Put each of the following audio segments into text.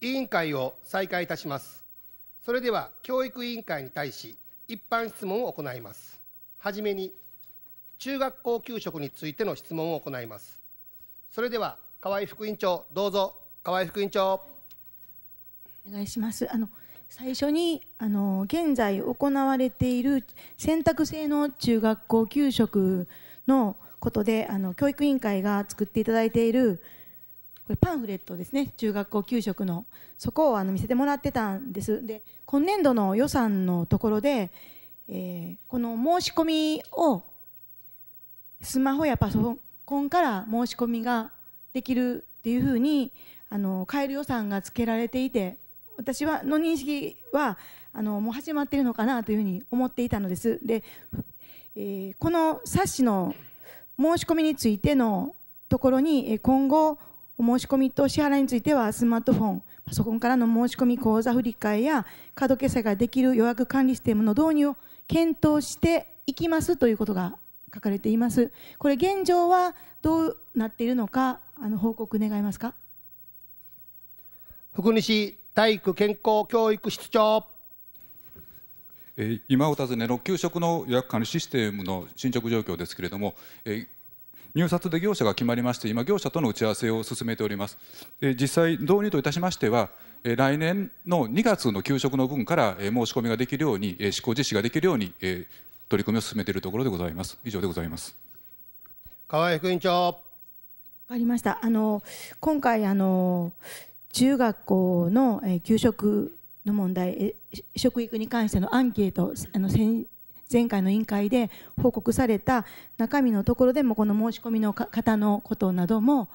委員会を再開いたしますそれでは教育委員会に対し一般質問を行いますはじめに中学校給食についての質問を行いますそれでは河合副委員長どうぞ河合副委員長お願いしますあの最初にあの現在行われている選択制の中学校給食のことであの教育委員会が作っていただいているこれパンフレットですね中学校給食のそこをあの見せてもらってたんですで今年度の予算のところで、えー、この申し込みをスマホやパソコンから申し込みができるっていうふうにあの買える予算がつけられていて私はの認識はあのもう始まってるのかなというふうに思っていたのです。でえー、この冊子の申し込みについてのところに今後お申し込みと支払いについてはスマートフォン、パソコンからの申し込み口座振替やカード決済ができる予約管理システムの導入を検討していきますということが書かれています。これ現状はどうなっているのか、あの報告願いますか。福西体育健康教育室長。今お尋ねの給食の予約管理システムの進捗状況ですけれども、入札で業者が決まりまして今業者との打ち合わせを進めております実際導入といたしましては来年の2月の給食の分から申し込みができるように施行実施ができるように取り組みを進めているところでございます以上でございます河合副委員長わかりましたあの今回あの中学校の給食の問題食育に関してのアンケートあの先前回の委員会で報告された中身のところでもこの申し込みの方のことなども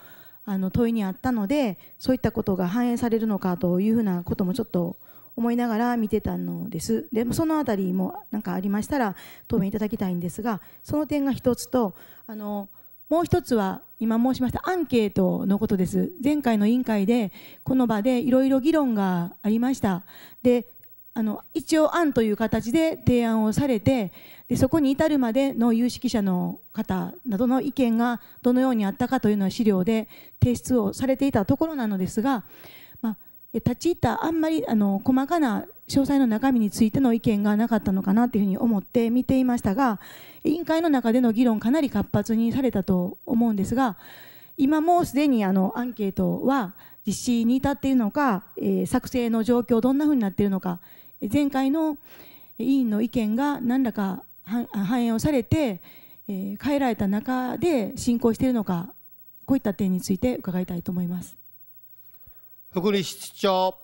あの問いにあったのでそういったことが反映されるのかというふうなこともちょっと思いながら見てたのですでその辺りも何かありましたら答弁いただきたいんですがその点が1つとあのもう1つは今申しましたアンケートのことです前回の委員会でこの場でいろいろ議論がありましたであの一応案という形で提案をされてでそこに至るまでの有識者の方などの意見がどのようにあったかというのは資料で提出をされていたところなのですが、まあ、立ち入ったあんまりあの細かな詳細の中身についての意見がなかったのかなというふうに思って見ていましたが委員会の中での議論かなり活発にされたと思うんですが今もうすでにあのアンケートは実施に至っているのか、えー、作成の状況どんなふうになっているのか前回の委員の意見が何らか反映をされて、え変えられた中で進行しているのか、こういった点について伺いたいと思います。福利室長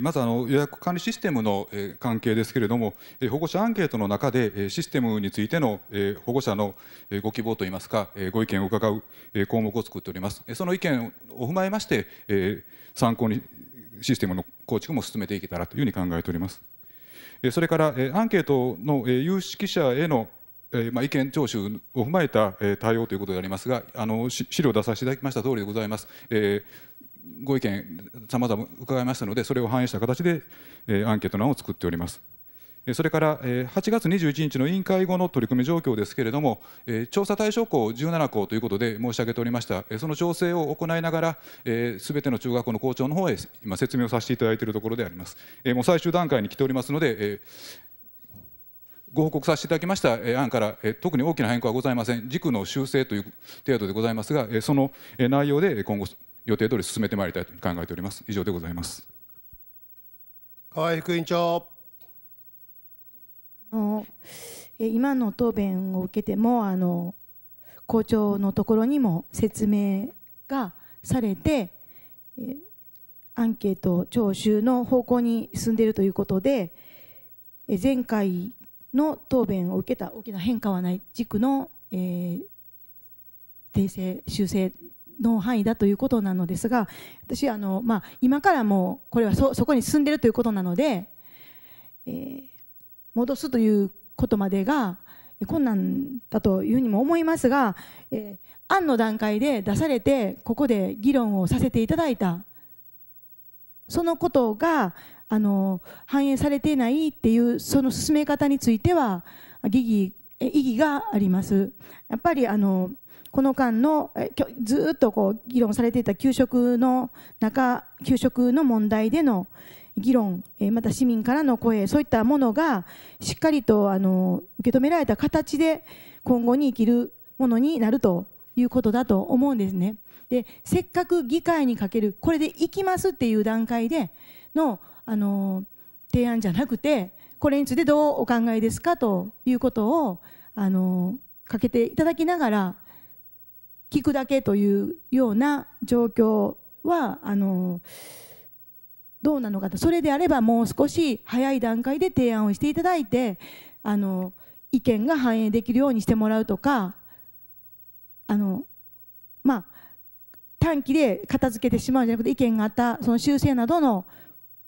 まずあの予約管理システムの関係ですけれども、保護者アンケートの中でシステムについての保護者のご希望といいますか、ご意見を伺う項目を作っております。その意見を踏まえまして、参考にシステムの構築も進めていけたらというふうに考えております。それからアンケートの有識者へのま意見聴取を踏まえた対応ということでありますがあの資料を出させていただきました通りでございます、えご意見さまざま伺いましたのでそれを反映した形でアンケート欄を作っております。それから8月21日の委員会後の取り組み状況ですけれども、調査対象校17校ということで申し上げておりました、その調整を行いながら、すべての中学校の校長の方へ今、説明をさせていただいているところであります。もう最終段階に来ておりますので、ご報告させていただきました案から特に大きな変更はございません、軸の修正という程度でございますが、その内容で今後、予定通り進めてまいりたいと考えております。以上でございます河合副委員長の今の答弁を受けてもあの校長のところにも説明がされてアンケート徴収の方向に進んでいるということで前回の答弁を受けた大きな変化はない軸の、えー、訂正修正の範囲だということなのですが私あの、まあ、今からもうこれはそこに進んでいるということなので、えー戻すということまでが困難だというふうにも思いますが、えー、案の段階で出されてここで議論をさせていただいたそのことがあの反映されていないっていうその進め方については疑義意義があります。やっぱりあのこの間のずっとこう議論されていた給食の中給食の問題での、議論、えまた市民からの声そういったものがしっかりとあの受け止められた形で今後に生きるものになるということだと思うんですね。でせっかく議会にかけるこれでいきますっていう段階でのあの提案じゃなくてこれについてどうお考えですかということをあのかけていただきながら聞くだけというような状況はあの。どうなのかとそれであればもう少し早い段階で提案をしていただいてあの意見が反映できるようにしてもらうとかあのまあ短期で片付けてしまうんじゃなくて意見があったその修正などの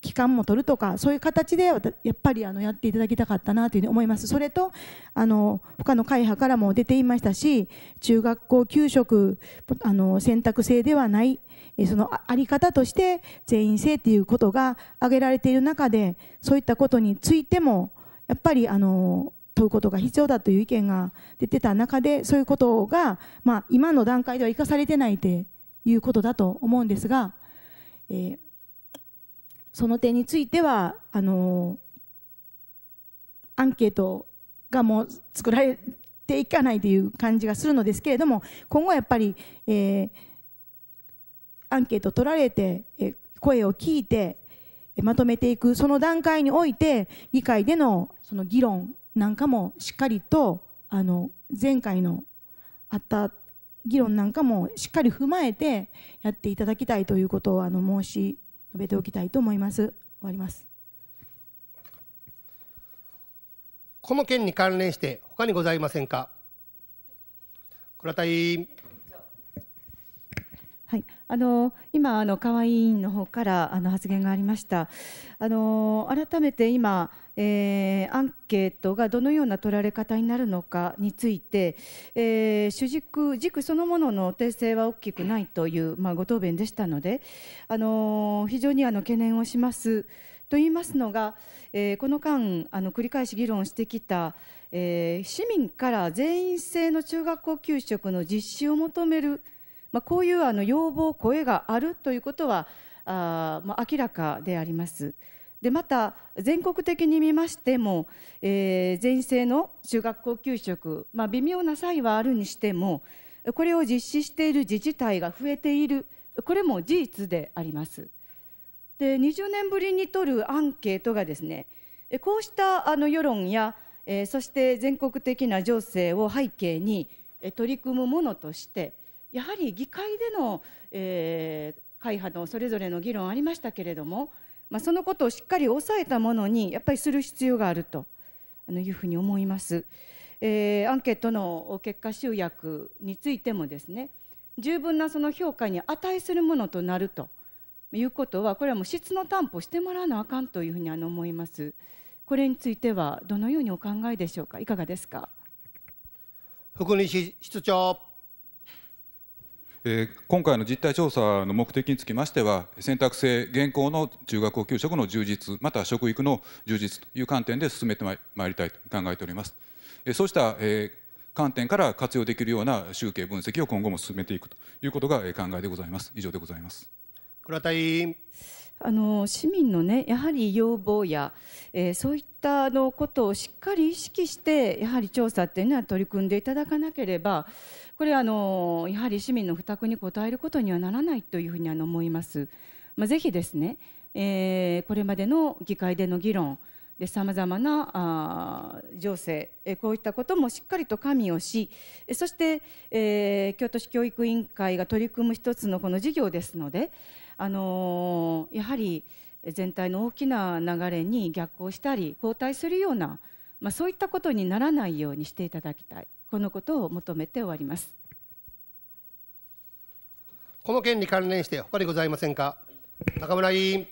期間も取るとかそういう形でやっぱりあのやっていただきたかったなというふうに思いますそれとあの他の会派からも出ていましたし中学校給食あの選択制ではないそのあり方として全員性っていうことが挙げられている中でそういったことについてもやっぱりあの問うことが必要だという意見が出てた中でそういうことが、まあ、今の段階では生かされてないということだと思うんですが、えー、その点についてはあのアンケートがもう作られていかないという感じがするのですけれども今後やっぱり、えーアンケート取られて、え声を聞いて、まとめていくその段階において議会でのその議論なんかもしっかりとあの前回のあった議論なんかもしっかり踏まえてやっていただきたいということをあの申し述べておきたいと思います。終わりますこの件に関連して他にございませんか倉田委員はい、あの今あの河合委員の方からあの発言がありました。あの改めて今、えー、アンケートがどのような取られ方になるのかについて、えー、主軸軸そのものの訂正は大きくないというまあ、ご答弁でしたので、あの非常にあの懸念をします。と言いますのが、えー、この間あの繰り返し議論してきた、え市民から全員制の中学校給食の実施を求める。まあ、こういうあの要望声があるということはあ、まあ、明らかであります。でまた全国的に見ましても、えー、全制の中学校給食、まあ、微妙な差異はあるにしてもこれを実施している自治体が増えているこれも事実であります。で20年ぶりに取るアンケートがですねこうしたあの世論や、えー、そして全国的な情勢を背景に取り組むものとしてやはり議会での、えー、会派のそれぞれの議論ありましたけれども、まあ、そのことをしっかり抑えたものにやっぱりする必要があるというふうに思います。えー、アンケートの結果集約についてもですね十分なその評価に値するものとなるということはこれはもう質の担保してもらわなあかんというふうにあの思います。これについてはどのようにお考えでしょうかいかがですか福西室長え今回の実態調査の目的につきましては選択制現行の中学校給食の充実また食育の充実という観点で進めてまいりたいと考えております、えそうした、え観点から活用できるような集計分析を今後も進めていくということが考えでございます以上でございます倉田委員あの市民のねやはり要望や、えー、そういったあのことをしっかり意識してやはり調査っていうのは取り組んでいただかなければこれあのやはり市民の負託に応えることにはならないというふうにあの思います。まあ、ぜひですね、えー、これまでの議会での議論でさまざまなあ情勢こういったこともしっかりと加味をしそして、えー、京都市教育委員会が取り組む一つのこの事業ですので、あのー、やはり全体の大きな流れに逆行したり後退するような、まあ、そういったことにならないようにしていただきたい。このことを求めて終わりますこの件に関連して他にございませんか中村委員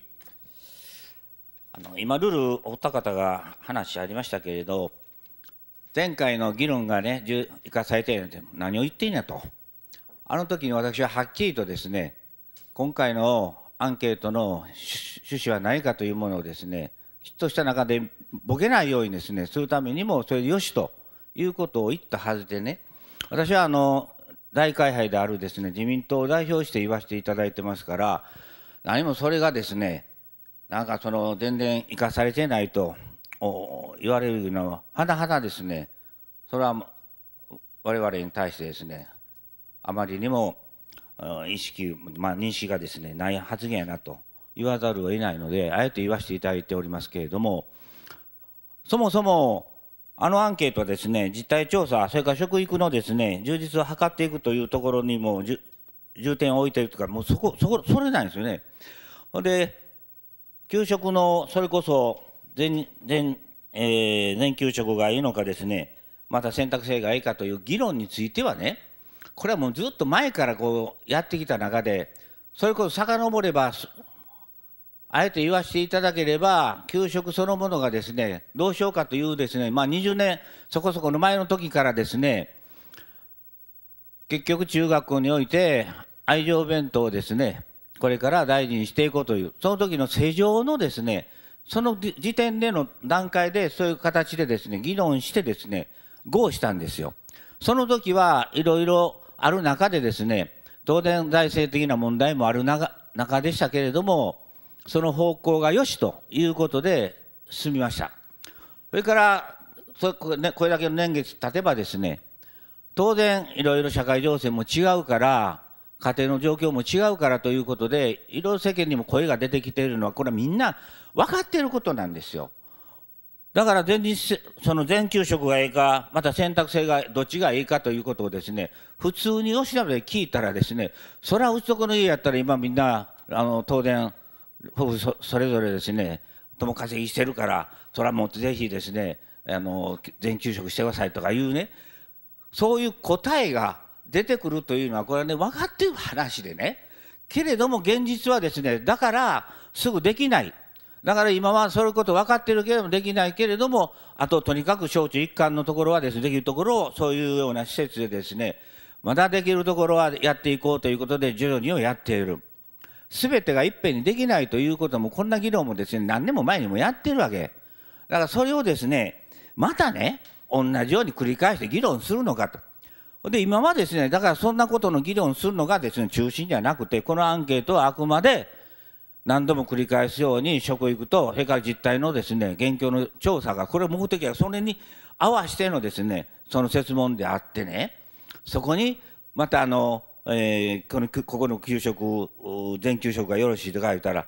あの今ルールおった方が話ありましたけれど前回の議論がね生かされているて何を言っていいんだとあの時に私ははっきりとですね今回のアンケートの趣旨は何かというものをですねきっとした中でボケないようにですねするためにもそれでよしということを言ったはずでね私はあの大会派であるですね自民党を代表して言わせていただいてますから何もそれがですねなんかその全然生かされてないと言われるのははなはなですねそれは我々に対してですねあまりにも意識、まあ、認識がですねない発言やなと言わざるを得ないのであえて言わせていただいておりますけれどもそもそもあのアンケートはですね、実態調査、それから食育のですね、充実を図っていくというところにも重点を置いているというか、もうそこ、そこ、それなんですよね。で、給食の、それこそ全、全、えー、全給食がいいのかですね、また選択制がいいかという議論についてはね、これはもうずっと前からこうやってきた中で、それこそ遡れば、あえて言わせていただければ、給食そのものがですね、どうしようかというですね、まあ20年そこそこの前の時からですね、結局中学校において愛情弁当をですね、これから大事にしていこうという、その時の世情のですね、その時点での段階でそういう形でですね、議論してですね、合したんですよ。その時はいろいろある中でですね、当然財政的な問題もある中でしたけれども、その方向が良しということで進みましたそれからそこ,、ね、これだけの年月経てばですね当然いろいろ社会情勢も違うから家庭の状況も違うからということでいろいろ世間にも声が出てきているのはこれはみんな分かっていることなんですよだから前日その全給食がいいかまた選択制がどっちがいいかということをですね普通に吉田で聞いたらですねそれはうちのこの家やったら今みんなあの東電夫それぞれですね友風ぎしてるからそれはもうぜひですねあの全給職してくださいとかいうねそういう答えが出てくるというのはこれはね分かっている話でねけれども現実はですねだからすぐできないだから今はそういうこと分かってるけれどもできないけれどもあととにかく小中一貫のところはですねできるところをそういうような施設でですねまだできるところはやっていこうということで徐々にをやっている。すべてがいっぺんにできないということもこんな議論もですね何年も前にもやってるわけだからそれをですねまたね同じように繰り返して議論するのかと。で今はですねだからそんなことの議論するのがですね中心じゃなくてこのアンケートはあくまで何度も繰り返すように食育とそれから実態のですね現況の調査がこれ目的はそれに合わせてのですねその設問であってねそこにまたあのえー、このここの給食全給食がよろしいとか言うたら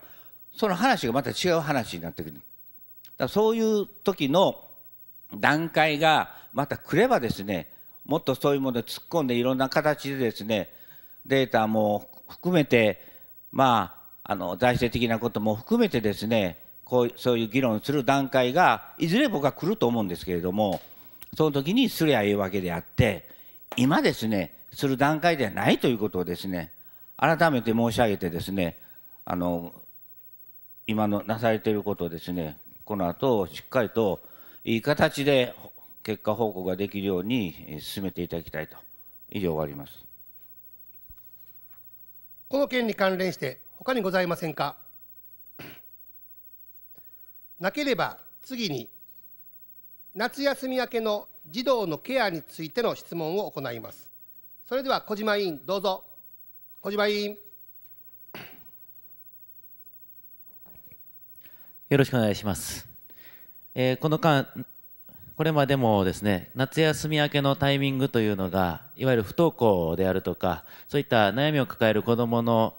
その話がまた違う話になってくるだそういう時の段階がまたくればですねもっとそういうもの突っ込んでいろんな形でですねデータも含めてまああの財政的なことも含めてですねこうそういう議論する段階がいずれ僕は来ると思うんですけれどもその時にすりゃいいわけであって今ですねする段階ではないということをですね改めて申し上げてですねあの今のなされていることをですねこの後しっかりといい形で結果報告ができるように進めていただきたいと以上終わりますこの件に関連して他にございませんか なければ次に夏休み明けの児童のケアについての質問を行いますそれでは小島委員どうぞ小島委員よろしくお願いします、えー、この間これまでもですね夏休み明けのタイミングというのがいわゆる不登校であるとかそういった悩みを抱える子どもの、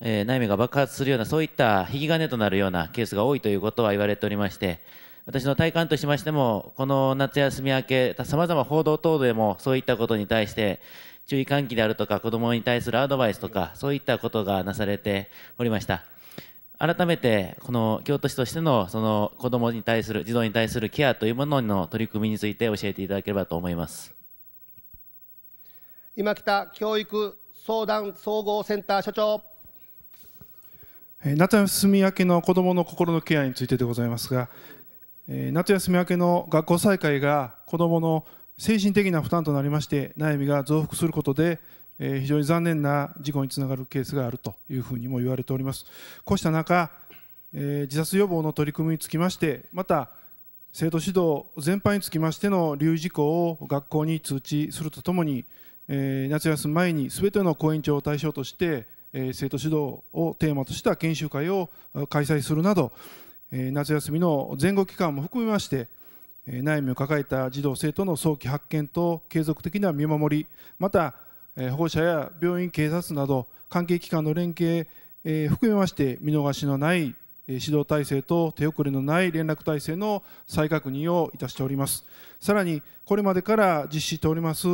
えー、悩みが爆発するようなそういった引き金となるようなケースが多いということは言われておりまして私の体感としましてもこの夏休み明けさまざま報道等でもそういったことに対して注意喚起であるとか子どもに対するアドバイスとかそういったことがなされておりました改めてこの京都市としてのその子どもに対する児童に対するケアというものの取り組みについて教えていただければと思います今北教育相談総合センター所長夏休み明けの子どもの心のケアについてでございますが夏休み明けの学校再開が子どもの精神的な負担となりまして悩みが増幅することで非常に残念な事故につながるケースがあるというふうにも言われておりますこうした中自殺予防の取り組みにつきましてまた生徒指導全般につきましての留意事項を学校に通知するとともに夏休み前に全ての講演長を対象として生徒指導をテーマとした研修会を開催するなど夏休みの前後期間も含めまして悩みを抱えた児童生徒の早期発見と継続的な見守りまた保護者や病院警察など関係機関の連携含めまして見逃しのない指導体制と手遅れのない連絡体制の再確認をいたしておりますさらにこれまでから実施しております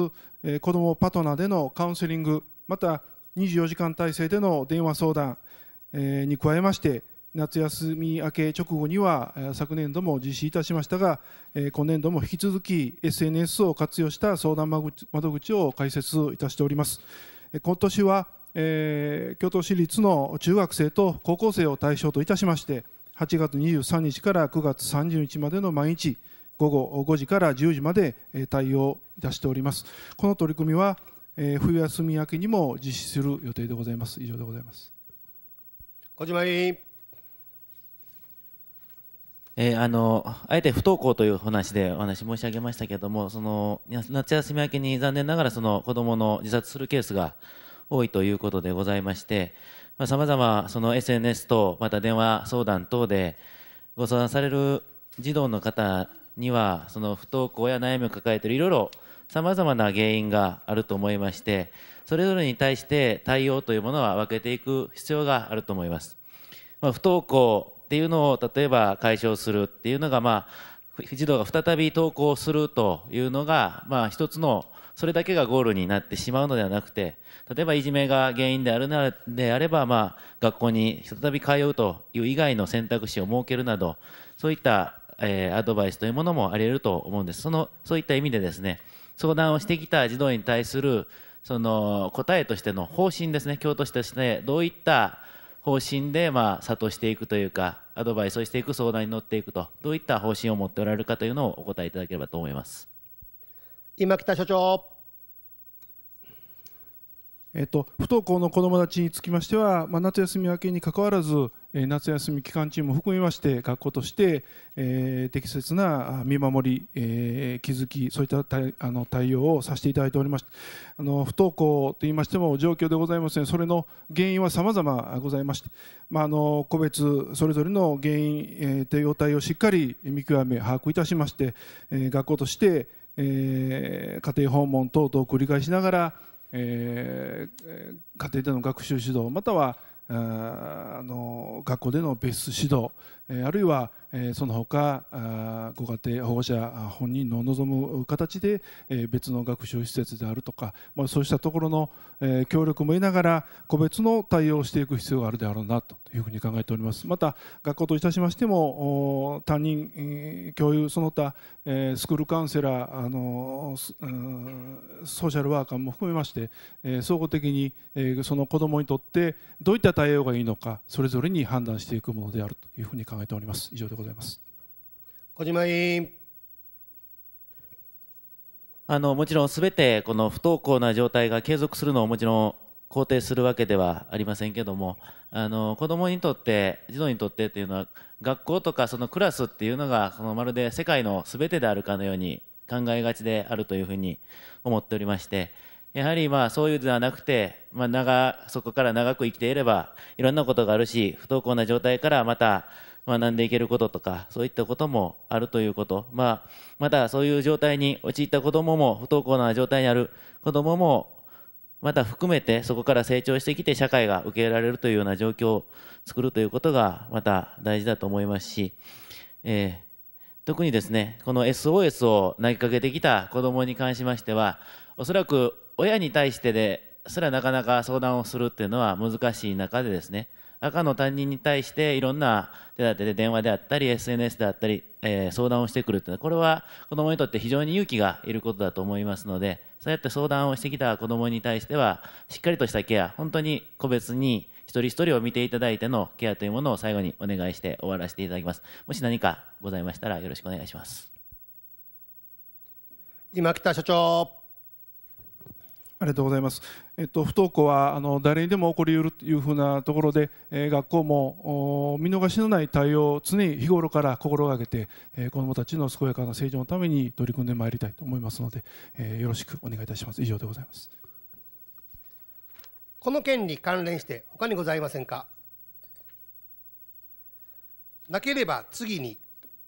子どもパトナでのカウンセリングまた24時間体制での電話相談に加えまして夏休み明け直後には昨年度も実施いたしましたが今年度も引き続き SNS を活用した相談窓口を開設いたしております今年は、京都市立の中学生と高校生を対象といたしまして8月23日から9月30日までの毎日午後5時から10時まで対応いたしておりますこの取り組みは冬休み明けにも実施する予定でございます以上でございます小島委員えー、あのあえて不登校という話でお話申し上げましたけれどもその夏休み明けに残念ながらその子どもの自殺するケースが多いということでございましてさまざ、まその SNS とまた電話相談等でご相談される児童の方にはその不登校や悩みを抱えているいろいろさまざまな原因があると思いましてそれぞれに対して対応というものは分けていく必要があると思います。まあ、不登校っていうのを例えば解消するっていうのが、まあ、児童が再び登校するというのが、まあ、一つのそれだけがゴールになってしまうのではなくて例えばいじめが原因であるならであれば、まあ、学校に再び通うという以外の選択肢を設けるなどそういった、えー、アドバイスというものもあり得ると思うんですそのそういった意味でですね相談をしてきた児童に対するその答えとしての方針ですね教としてどういった方針で、まあ、諭していくというか、アドバイスをしていく相談に乗っていくと、どういった方針を持っておられるかというのをお答えいただければと思います。今北所長。えっと、不登校の子どもたちにつきましては、まあ、夏休み明けにかかわらず、夏休み期間中も含めまして学校として、え適切な見守り、え気づきそういった対あの対応をさせていただいておりましてあの不登校といいましても状況でございますんそれの原因は様々ございまして、まあ、あの個別それぞれの原因、えー、と対応をしっかり見極め把握いたしまして、え学校として、え家庭訪問等々を繰り返しながらえ家庭での学習指導またはあの学校での別室指導、えあるいはその他ご家庭保護者本人の望む形で別の学習施設であるとかそうしたところの協力も得ながら個別の対応をしていく必要があるであろうなというふうに考えておりますまた学校といたしましても担任教諭その他スクールカウンセラーあのソーシャルワーカーも含めまして総合的にその子どもにとってどういった対応がいいのかそれぞれに判断していくものであるというふうに考えております。以上でございます。小島委員あのもちろんすべてこの不登校な状態が継続するのをもちろん肯定するわけではありませんけどもあの子どもにとって児童にとってっていうのは学校とかそのクラスっていうのがそのまるで世界のすべてであるかのように考えがちであるというふうに思っておりましてやはりまあそういうのではなくて、まあ長そこから長く生きていればいろんなことがあるし不登校な状態からまた学んでいけることとかそういったこともあるということ、まあ、またそういう状態に陥った子どもも不登校な状態にある子どももまた含めてそこから成長してきて社会が受け入れられるというような状況を作るということがまた大事だと思いますし、えー、特にですねこの SOS を投げかけてきた子どもに関しましてはおそらく親に対してですらなかなか相談をするっていうのは難しい中でですね赤の担任に対していろんな手立てで電話であったり SNS であったり、えー、相談をしてくるというのはこれは子どもにとって非常に勇気がいることだと思いますのでそうやって相談をしてきた子どもに対してはしっかりとしたケア本当に個別に一人一人を見ていただいてのケアというものを最後にお願いして終わらせていただきますもし何かございましたらよろしくお願いします今北所長ありがとうございますえっと、不登校はあの誰にでも起こりうるというふうなところで、えー、学校も見逃しのない対応を常に日頃から心がけて、えー、子どもたちの健やかな成長のために取り組んでまいりたいと思いますので、えー、よろしくお願いいたします。以上でございますこの件に関連して他にございませんかなければ次に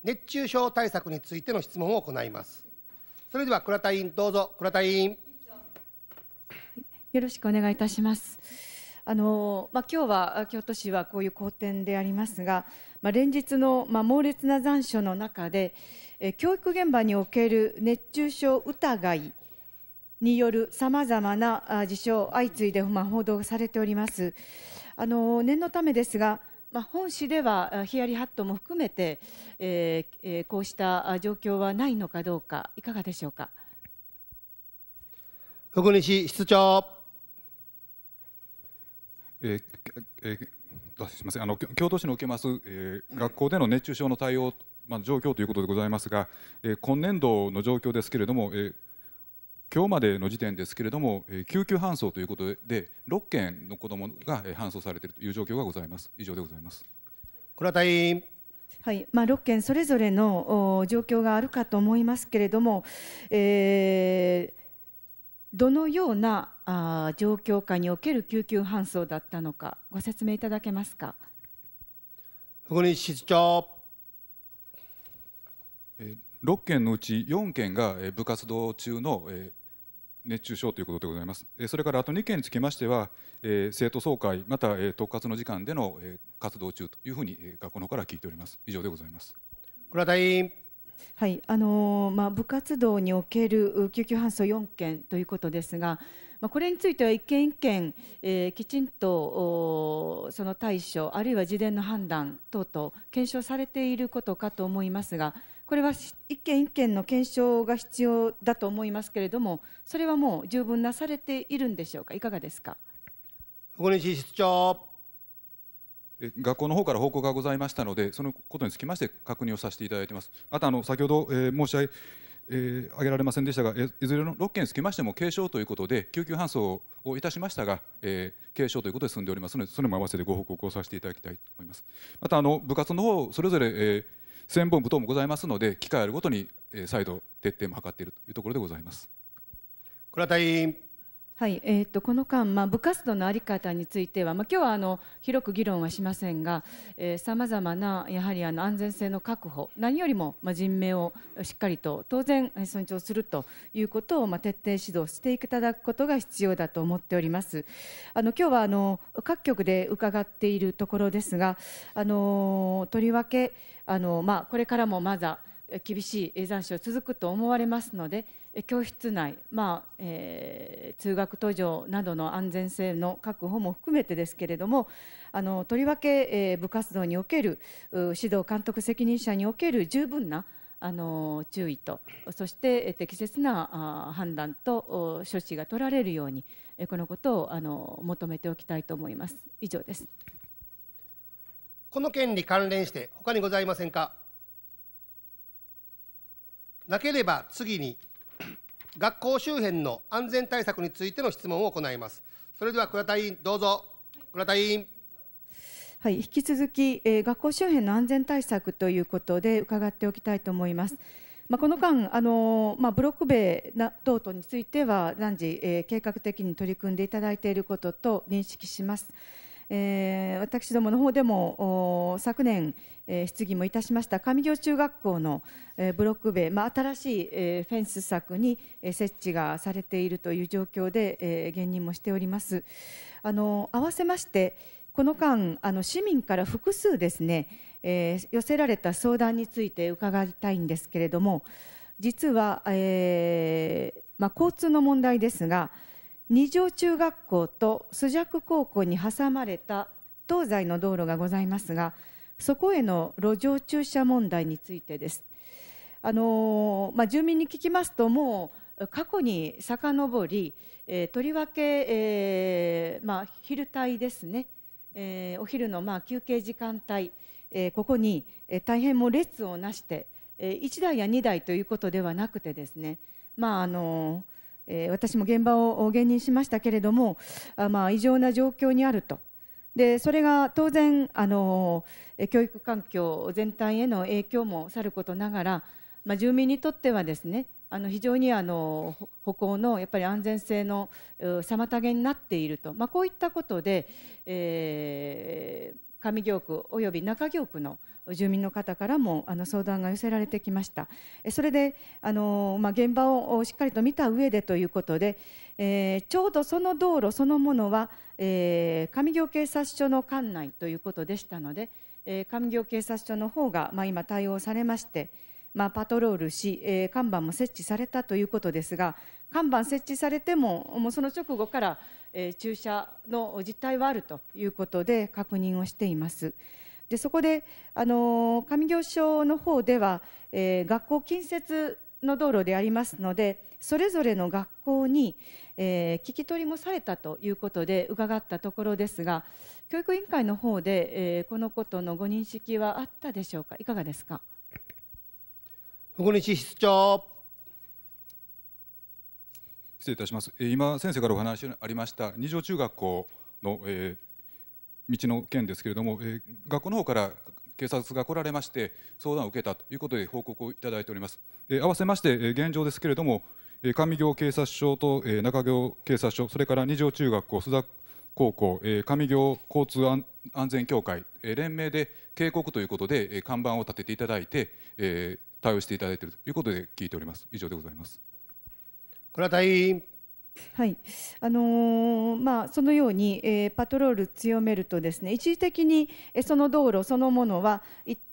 熱中症対策についての質問を行います。それでは倉田委員どうぞ倉田委員よろしくお願いいたします。あのまあ、今日は京都市はこういう好天でありますが、まあ、連日の、まあ、猛烈な残暑の中でえ教育現場における熱中症疑いによるさまざまな事象相次いで、まあ、報道されておりますあの念のためですが、まあ、本市ではヒヤリハットも含めて、えーえー、こうした状況はないのかどうかいかがでしょうか福西室長えーえー、すみませんあの京都市の受けます、えー、学校での熱中症の対応、まあ、状況ということでございますが、えー、今年度の状況ですけれども、えー、今日までの時点ですけれども、えー、救急搬送ということで6件の子どもが搬送されているという状況がございます。以上でございます倉田委員はいまあ、6件それぞれの状況があるかと思いますけれども、えー、どのようなあ状況下における救急搬送だったのかご説明いただけますか。室長6件のうち4件が部活動中の熱中症ということでございます。それからあと2件につきましては、生徒総会、また特活の時間での活動中というふうに学校の方から聞いております。以上でございます。倉田委員。はい、あのまあ部活動における救急搬送4件ということですが、まあ、これについては一件一件、えー、きちんとその対処あるいは事前の判断等々検証されていることかと思いますがこれは一件一件の検証が必要だと思いますけれどもそれはもう十分なされているんでしょうかいかがですか小室長学校の方から報告がございましたのでそのことにつきまして確認をさせていただいています。またあの先ほど、えー、申し上げえー、挙げられませんでしたが、いずれの6件につきましても軽症ということで救急搬送をいたしましたが、えー、軽症ということで済んでおりますのでそれも合わせてご報告をさせていただきたいと思いますまたあの部活の方それぞれ、えー、専門部等もございますので機会あるごとに、えー、再度徹底も図っているというところでございます倉田委員はい、えーと、この間、まあ、部活動の在り方については、まあ、今日はあの広く議論はしませんがさまざまなやはりあの安全性の確保何よりも、まあ、人命をしっかりと当然尊重するということを、まあ、徹底指導していただくことが必要だと思っております。あの今日はあの各局で伺っているところですがあのとりわけあの、まあ、これからもまだ厳しい残暑続くと思われますので教室内、まあえー、通学途上などの安全性の確保も含めてですけれどもあのとりわけ、えー、部活動における指導監督責任者における十分なあの注意とそして適切な判断と処置が取られるようにこのことをあの求めておきたいと思います以上ですこの件に関連して他にございませんかなければ次に学校周辺の安全対策についての質問を行いますそれでは倉田委員どうぞ倉田委員はい、引き続き、えー、学校周辺の安全対策ということで伺っておきたいと思います。まあ、この間、あのまあ、ブロック塀等々については、断じ、えー、計画的に取り組んでいただいていることと認識します。えー、私どもの方でも昨年、えー、質疑もいたしました上行中学校の、えー、ブロック塀、まあ、新しい、えー、フェンス柵に、えー、設置がされているという状況で、えー、現任もしております。あの合わせましてこの間あの市民から複数ですね、えー、寄せられた相談について伺いたいんですけれども実は、えーまあ、交通の問題ですが、二条中学校と須尺高校に挟まれた東西の道路がございますがそこへの路上駐車問題についてです。あのまあ、住民に聞きますともう過去に遡り、えー、とりわけ、えーまあ、昼帯ですね、えー、お昼のまあ休憩時間帯、えー、ここに、えー、大変も列をなして、えー、1台や2台ということではなくてですね、まああのーえ私も現場を現任しましたけれどもあ、まあ、異常な状況にあると。でそれが当然あの教育環境全体への影響もさることながら、まあ、住民にとってはですねあの非常にあの歩行のやっぱり安全性の妨げになっていると、まあ、こういったことで、えー、上京区および中京区の住民の方からもあの相談が寄せられてきましたそれであの、まあ、現場をしっかりと見た上でということで、えー、ちょうどその道路そのものは、えー、上行警察署の管内ということでしたので、えー、上行警察署の方が、まあ、今対応されまして、まあ、パトロールし、えー、看板も設置されたということですが看板設置されてももうその直後から、えー、駐車の実態はあるということで確認をしています。でそこであの上行省の方では、えー、学校近接の道路でありますのでそれぞれの学校に、えー、聞き取りもされたということで伺ったところですが教育委員会の方で、えー、このことのご認識はあったでしょうかいかがですか小西室長失礼いたします今先生からお話ありました二条中学校の、えー道の件ですけれども、えー、学校の方から警察が来られまして相談を受けたということで報告をいただいております、えー、合わせまして、えー、現状ですけれども、えー、上行警察署と、えー、中行警察署それから二条中学校須田高校、えー、上行交通安安全協会、えー、連名で警告ということで、えー、看板を立てていただいて、えー、対応していただいているということで聞いております以上でございます倉田委員はいあのー、まあ、そのように、えー、パトロール強めるとですね一時的にその道路そのものは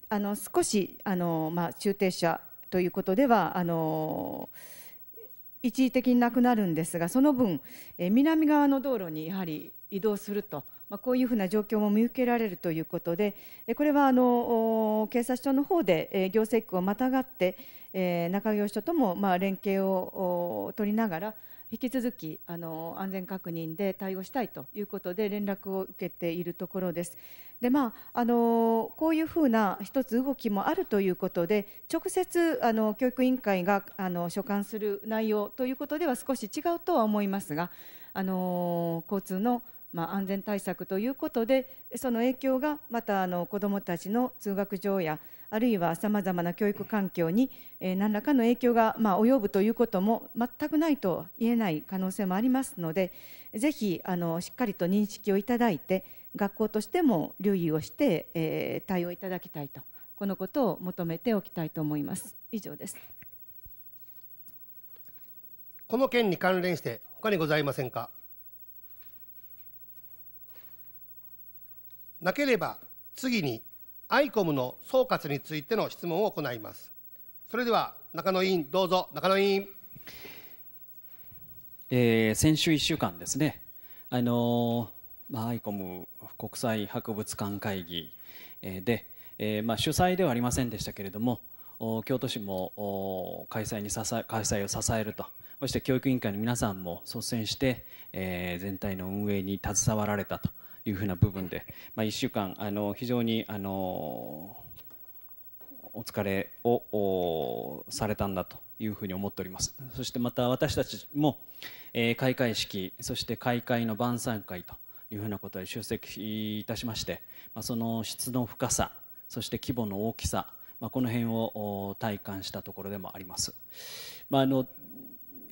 あの少し、あのー、まあ、駐停車ということではあの一時的になくなるんですがその分、え南側の道路にやはり移動すると。まあ、こういうふうな状況も見受けられるということで、これはあの警察署の方で行政区をまたがって、中川署ともまあ連携を取りながら、引き続きあの安全確認で対応したいということで連絡を受けているところです。でまあ、あのこういうふうな一つ動きもあるということで直接あの教育委員会があの所管する内容ということでは少し違うとは思いますがあの交通のまあ、安全対策ということでその影響がまたあの子どもたちの通学上やあるいはさまざまな教育環境に、え何らかの影響が、まあ、及ぶということも全くないと言えない可能性もありますのでぜひあのしっかりと認識をいただいて学校としても留意をして、え対応いただきたいとこのことを求めておきたいと思います。以上ですこの件に関連して他にございませんかなければ次にアイコムの総括についての質問を行いますそれでは中野委員どうぞ中野委員、えー、先週1週間ですねあのまあ、アイコム国際博物館会議で、えー、まあ、主催ではありませんでしたけれども京都市も開催に支え開催を支えるとそして教育委員会の皆さんも率先して、えー、全体の運営に携わられたというふうな部分で、まあ、1週間あの非常にあのお疲れをされたんだというふうに思っておりますそしてまた私たちも、えー、開会式そして開会の晩餐会というふうなことに出席いたしまして、まあ、その質の深さそして規模の大きさ、まあ、この辺を体感したところでもあります。まあ、あの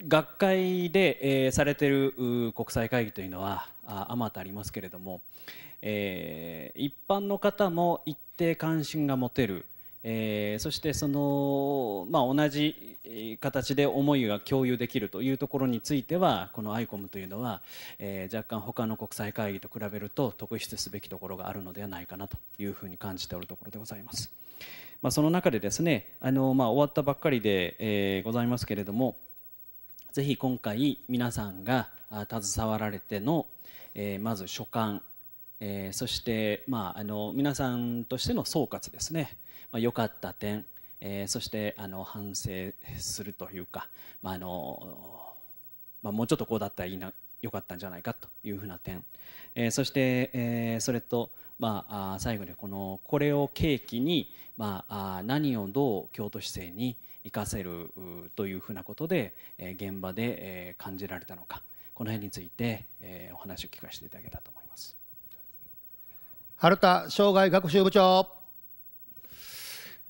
学会で、えー、されてる国際会議というのはあまたありますけれども、えー、一般の方も一定関心が持てる、えー、そしてその、まあ、同じ形で思いが共有できるというところについてはこの ICOM というのは、えー、若干他の国際会議と比べると特筆すべきところがあるのではないかなというふうに感じておるところでございます。まあ、その中でですねあの、まあ、終わったばっかりで、えー、ございますけれどもぜひ今回皆さんが携わられてのえー、まず所感、えー、そして、まあ、あの皆さんとしての総括ですねまあ、よかった点、えー、そしてあの反省するというか、まああのまあ、もうちょっとこうだったらいいな良かったんじゃないかというふうな点、えー、そして、えー、それと、まあ、最後にこのこれを契機に、まあ、何をどう京都市政に生かせるというふうなことで現場で感じられたのかこの辺について、えー、お話を聞かせていただけたと思います春田生涯学習部長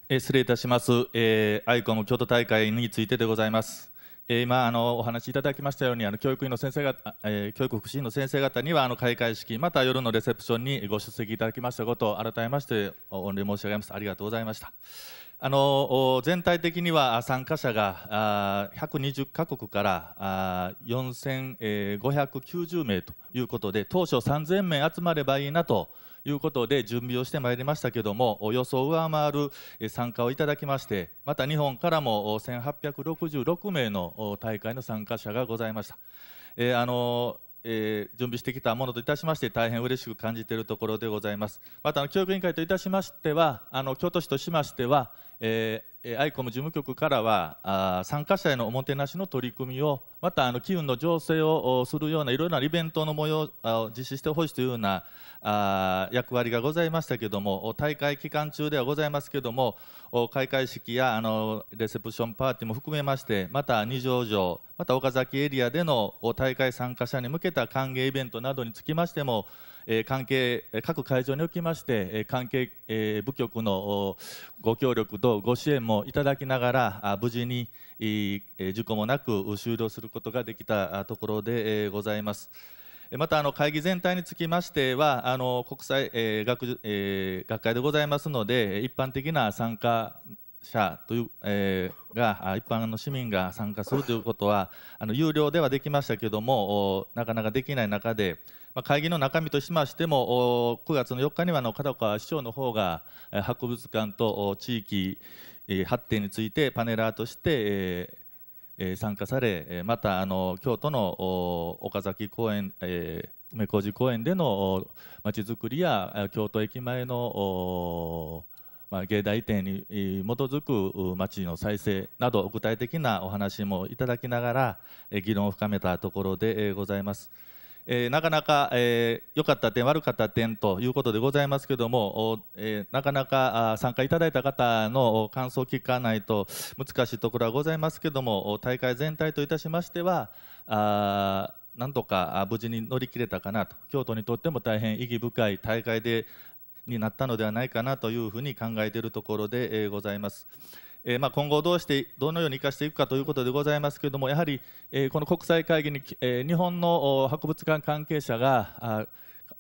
え失礼いたします、えー、アイコム京都大会についてでございますえ今あのお話しいただきましたようにあの教育の先生方、えー、教育福祉の先生方にはあの開会式また夜のレセプションにご出席いただきましたことを改めまして御礼申し上げますありがとうございました。あの全体的には参加者が120カ国から4590名ということで当初3000名集まればいいなということで準備をしてまいりましたけれども予想を上回る参加をいただきましてまた日本からも1866名の大会の参加者がございました。あのえー、準備してきたものといたしまして大変嬉しく感じているところでございますまた教育委員会といたしましてはあの京都市としましてはえー、アイコム事務局からはあ参加者へのおもてなしの取り組みをまたあの機運の醸成をするようないろいろなイベントの模様を実施してほしいというようなあ役割がございましたけれども大会期間中ではございますけれども開会式やあのレセプションパーティーも含めましてまた二条城また岡崎エリアでの大会参加者に向けた歓迎イベントなどにつきましてもえ関係各会場におきまして、え関係、え部局のご協力とご支援もいただきながら無事に、え事故もなく終了することができたところで、えございます。またあの会議全体につきましてはあの国際、え学,、え学会でございますので一般的な参加者という、えー、が一般の市民が参加するということはあの有料ではできましたけどもなかなかできない中で、まあ、会議の中身としましても9月の4日にはの片岡市長の方が博物館と地域発展についてパネラーとして参加されまたあの京都の岡崎公園梅小路公園でのまちづくりや京都駅前の芸大移転に基づく町の再生など具体的なお話もいただきながら議論を深めたところでございます。えー、なかなか良、えー、かった点悪かった点ということでございますけども、えー、なかなか参加いただいた方の感想を聞かないと難しいところはございますけども大会全体といたしましてはあなんとか無事に乗り切れたかなと京都にとっても大変意義深い大会でになったのではないかなというふうに考えているところでございます。えー、まあ、今後どうしてどのように生かしていくかということでございますけれどもやはり、えー、この国際会議に、えー、日本の博物館関係者が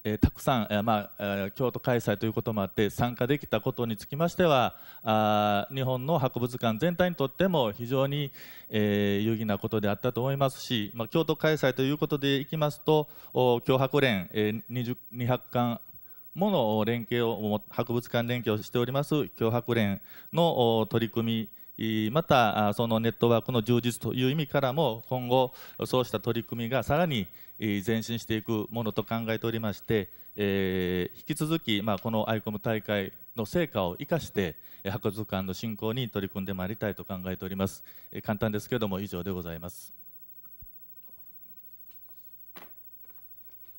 えー、たくさん、えーまあ、京都開催ということもあって参加できたことにつきましてはあ日本の博物館全体にとっても非常に、えー、有意義なことであったと思いますし、まあ、京都開催ということでいきますとお京博連、えー、20 200館もの連携を博物館連携をしております京博連の取り組みまたそのネットワークの充実という意味からも今後そうした取り組みがさらに前進していくものと考えておりまして、え引き続き、まあ、このアイコム大会の成果を生かして博物館の振興に取り組んでまいりたいと考えております、え簡単ですけれども以上でございます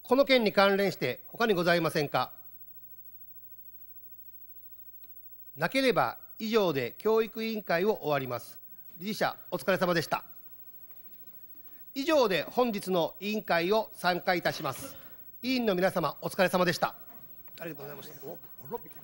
この件に関連して他にございませんかなければ以上で教育委員会を終わります理事者お疲れ様でした以上で本日の委員会を参加いたします委員の皆様お疲れ様でしたありがとうございました